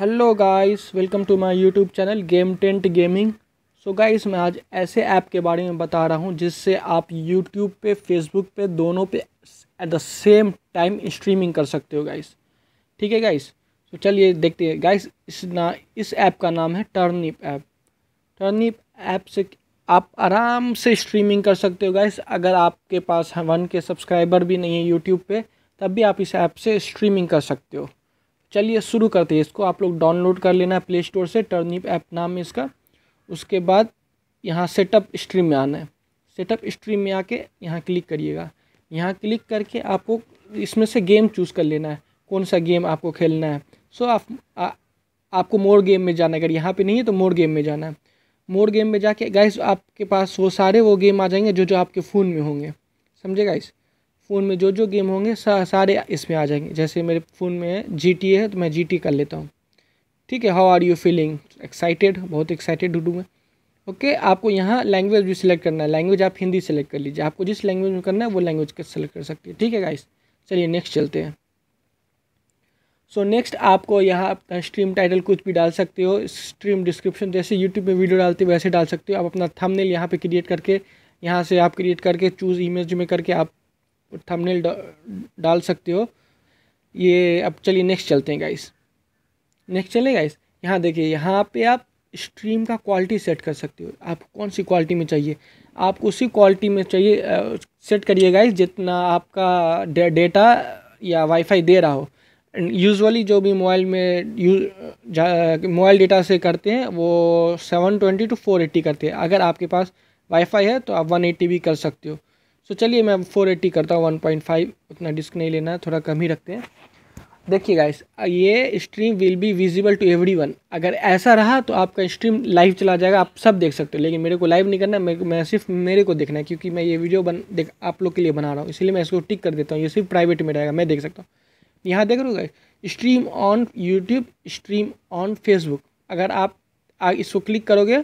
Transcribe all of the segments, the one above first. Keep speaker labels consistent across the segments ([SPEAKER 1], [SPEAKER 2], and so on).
[SPEAKER 1] Hello guys welcome to my YouTube channel game tent gaming so guys मैं आज ऐसे app के बारे में बता रहा हूँ जिससे आप यूट्यूब पे फेसबुक पे दोनों पे at the same time streaming कर सकते हो गाइस ठीक है गाइस तो चलिए देखते हैं गाइस इस ना इस ऐप का नाम है टर्निप ऐप टर्निप ऐप से आप आराम से स्ट्रीमिंग कर सकते हो गाइस अगर आपके पास वन के सब्सक्राइबर भी नहीं है यूट्यूब पर तब भी आप इस ऐप से स्ट्रीमिंग कर सकते हो चलिए शुरू करते हैं इसको आप लोग डाउनलोड कर लेना है प्ले स्टोर से टर्निप ऐप नाम है इसका उसके बाद यहाँ सेटअप स्ट्रीम में आना है सेटअप स्ट्रीम में आके यहाँ क्लिक करिएगा यहाँ क्लिक करके आपको इसमें से गेम चूज़ कर लेना है कौन सा गेम आपको खेलना है सो आप आ, आपको मोर गेम में जाना है अगर यहाँ पर नहीं है तो मोर गेम में जाना है मोर गेम में जाके गाइस आपके पास वो सारे वो गेम आ जाएंगे जो जो आपके फ़ोन में होंगे समझे गाइस फ़ोन में जो जो गेम होंगे सा, सारे इसमें आ जाएंगे जैसे मेरे फ़ोन में जी टी है तो मैं जी टी कर लेता हूँ ठीक है how are you feeling excited बहुत एक्साइटेड हूँ मैं ओके आपको यहाँ लैंग्वेज भी सिलेक्ट करना है लैंग्वेज आप हिंदी सेलेक्ट कर लीजिए आपको जिस लैंग्वेज में करना है वो लैंग्वेज का सेलेक्ट कर सकती है ठीक है गाइस चलिए नेक्स्ट चलते हैं सो so, नेक्स्ट आपको यहाँ अपना स्ट्रीम टाइटल कुछ भी डाल सकते हो स्ट्रीम डिस्क्रिप्शन जैसे यूट्यूब में वीडियो डालते हो वैसे डाल सकते हो आप अपना थंबनेल यहाँ पे क्रिएट करके यहाँ से आप क्रिएट करके चूज़ इमेज में करके आप थंबनेल डाल सकते हो ये अब चलिए नेक्स्ट चलते हैं गाइस नेक्स्ट चले गाइस यहाँ देखिए यहाँ पे आप स्ट्रीम का क्वालिटी सेट कर सकते हो आप कौन सी क्वालिटी में चाहिए आपको उसी क्वालिटी में चाहिए आ, सेट करिए गाइस जितना आपका डेटा डेटा या वाईफाई दे रहा हो यूजुअली जो भी मोबाइल में मोबाइल डेटा से करते हैं वो seven twenty to four eighty करते हैं अगर आपके पास वाईफाई है तो आप वन एट्टी भी कर सकते हो सो चलिए मैं फोर एट्टी करता हूँ वन पॉइंट फाइव उतना डिस्क नहीं लेना है थोड़ा कम ही रखते हैं देखिए गाइस ये stream will be visible to everyone अगर ऐसा रहा तो आपका स्ट्रीम लाइव चला जाएगा आप सब देख सकते हो लेकिन मेरे को लाइव नहीं करना मेरे मैं सिर्फ मेरे को देखना है क्योंकि मैं ये वीडियो बन देख आप लोग के लिए बना रहा हूँ इसलिए मैं इसको टिक कर देता हूँ ये सिर्फ प्राइवेट में रहेगा मैं देख सकता हूँ यहाँ देख रहे हो guys stream on YouTube stream on Facebook अगर आप इसको क्लिक करोगे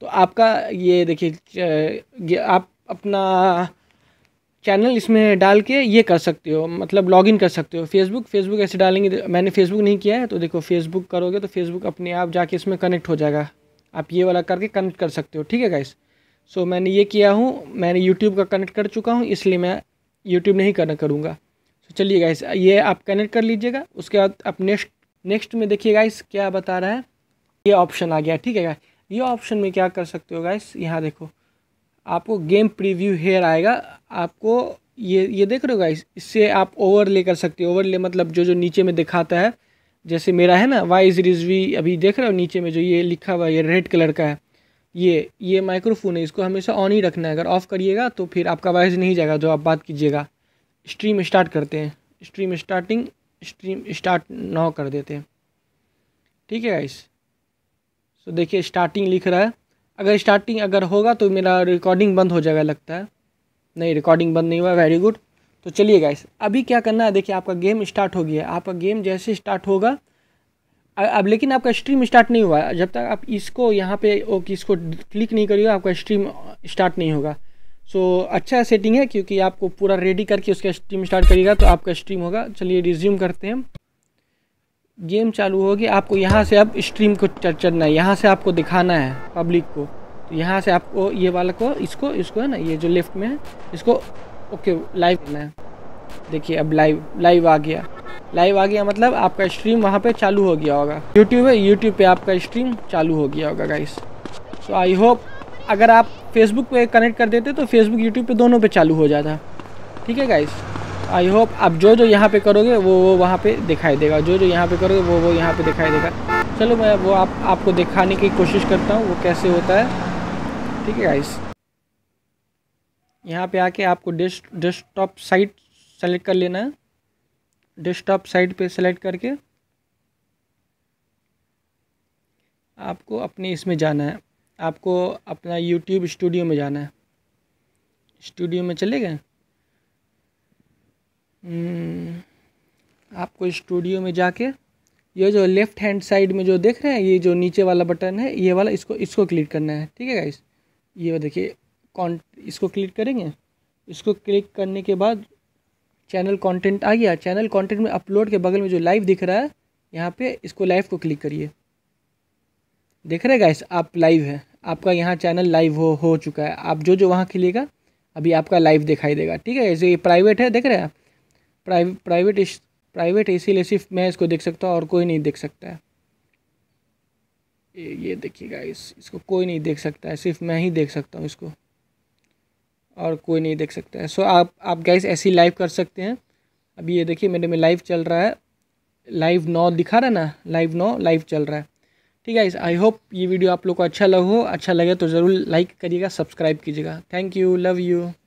[SPEAKER 1] तो आपका ये देखिए आप अपना चैनल इसमें डाल के ये कर सकते हो मतलब लॉगिन कर सकते हो फेसबुक फेसबुक ऐसे डालेंगे मैंने फेसबुक नहीं किया है तो देखो फेसबुक करोगे तो फेसबुक अपने आप जाके इसमें कनेक्ट हो जाएगा आप ये वाला करके कनेक्ट कर सकते हो ठीक है गाइस सो so, मैंने ये किया हूँ मैंने यूट्यूब का कनेक्ट कर चुका हूँ इसलिए मैं यूट्यूब नहीं करना करूँगा सो so, चलिए गाइस ये आप कनेक्ट कर लीजिएगा उसके बाद आप नेक्स्ट नेक्स्ट में देखिए गाइस क्या बता रहा है ये ऑप्शन आ गया ठीक है गाइस ये ऑप्शन में क्या कर सकते हो गाइस यहाँ देखो आपको गेम प्रीव्यू हेयर आएगा आपको ये ये देख रहे हो गाइस इससे आप ओवरले कर सकते हो ओवरले मतलब जो जो नीचे में दिखाता है जैसे मेरा है ना वाई इज रिजवी अभी देख रहे हो नीचे में जो ये लिखा हुआ है ये रेड कलर का है ये ये माइक्रोफोन है इसको हमेशा ऑन ही रखना है अगर ऑफ़ करिएगा तो फिर आपका वॉइस नहीं जाएगा जो आप बात कीजिएगा स्ट्रीम स्टार्ट करते हैं stream starting stream start now कर देते हैं ठीक है गाइस सो देखिए स्टार्टिंग लिख रहा है अगर स्टार्टिंग अगर होगा तो मेरा रिकॉर्डिंग बंद हो जाएगा लगता है नहीं रिकॉर्डिंग बंद नहीं हुआ वेरी गुड तो चलिए गाइस अभी क्या करना है देखिए आपका गेम स्टार्ट हो गया आपका गेम जैसे स्टार्ट होगा अब लेकिन आपका स्ट्रीम स्टार्ट नहीं हुआ जब तक आप इसको यहाँ पे कि इसको क्लिक नहीं करिएगा आपका स्ट्रीम स्टार्ट नहीं होगा सो so, अच्छा सेटिंग है क्योंकि आपको पूरा रेडी करके उसका स्ट्रीम स्टार्ट करिएगा तो आपका स्ट्रीम होगा चलिए रिज्यूम करते हैं गेम चालू होगी आपको यहाँ से अब स्ट्रीम को चढ़ना है यहाँ से आपको दिखाना है पब्लिक को तो यहाँ से आपको ये वाला को इसको इसको है ना ये जो लेफ्ट में है इसको ओके लाइव करना है देखिए अब लाइव लाइव आ गया लाइव आ गया मतलब आपका स्ट्रीम वहाँ पे चालू हो गया होगा यूट्यूब है यूट्यूब पे आपका स्ट्रीम चालू हो गया होगा गाइस तो आई होप अगर आप फेसबुक पे कनेक्ट कर देते तो फेसबुक यूट्यूब पे दोनों पे चालू हो जाता ठीक है गाइस आई होप आप जो जो यहाँ पे करोगे वो वो वहाँ पे दिखाई देगा जो जो यहाँ पे करोगे वो वो यहाँ पे दिखाई देगा चलो मैं वो आप आपको दिखाने की कोशिश करता हूँ वो कैसे होता है ठीक है गाइस यहाँ पे आके आपको डेस्क डेस्कटॉप साइट सेलेक्ट कर लेना है डेस्कटॉप साइट पे सेलेक्ट करके आपको अपने इसमें जाना है आपको अपना यूट्यूब स्टूडियो में जाना है स्टूडियो में चले गए हम्म। आपको स्टूडियो में जाके ये जो लेफ़्ट हैंड साइड में जो देख रहे हैं ये जो नीचे वाला बटन है ये वाला इसको इसको क्लिक करना है ठीक है गाइस ये देखिए कौन इसको क्लिक करेंगे इसको क्लिक करने के बाद चैनल कंटेंट आ गया चैनल कंटेंट में अपलोड के बगल में जो लाइव दिख रहा है यहाँ पे इसको लाइव को क्लिक करिए देख रहे गाइस आप लाइव है आपका यहाँ चैनल लाइव हो हो चुका है आप जो जो वहाँ खिलेगा अभी आपका लाइव दिखाई देगा ठीक है जैसे ये प्राइवेट है देख रहे हैं आप प्राइवेट प्राइवेट ए सी सिर्फ मैं इसको देख सकता हूँ और कोई नहीं देख सकता है ये देखिएगा इस इसको कोई नहीं देख सकता है सिर्फ मैं ही देख सकता हूँ इसको और कोई नहीं देख सकता है सो so, आप आप गैस ऐसी लाइव कर सकते हैं अभी ये देखिए मेरे में लाइव चल रहा है लाइव नौ दिखा रहा है ना लाइव नौ लाइव चल रहा है ठीक है आई होप ये वीडियो आप लोग को अच्छा लगो अच्छा लगे तो ज़रूर लाइक करिएगा सब्सक्राइब कीजिएगा थैंक यू लव यू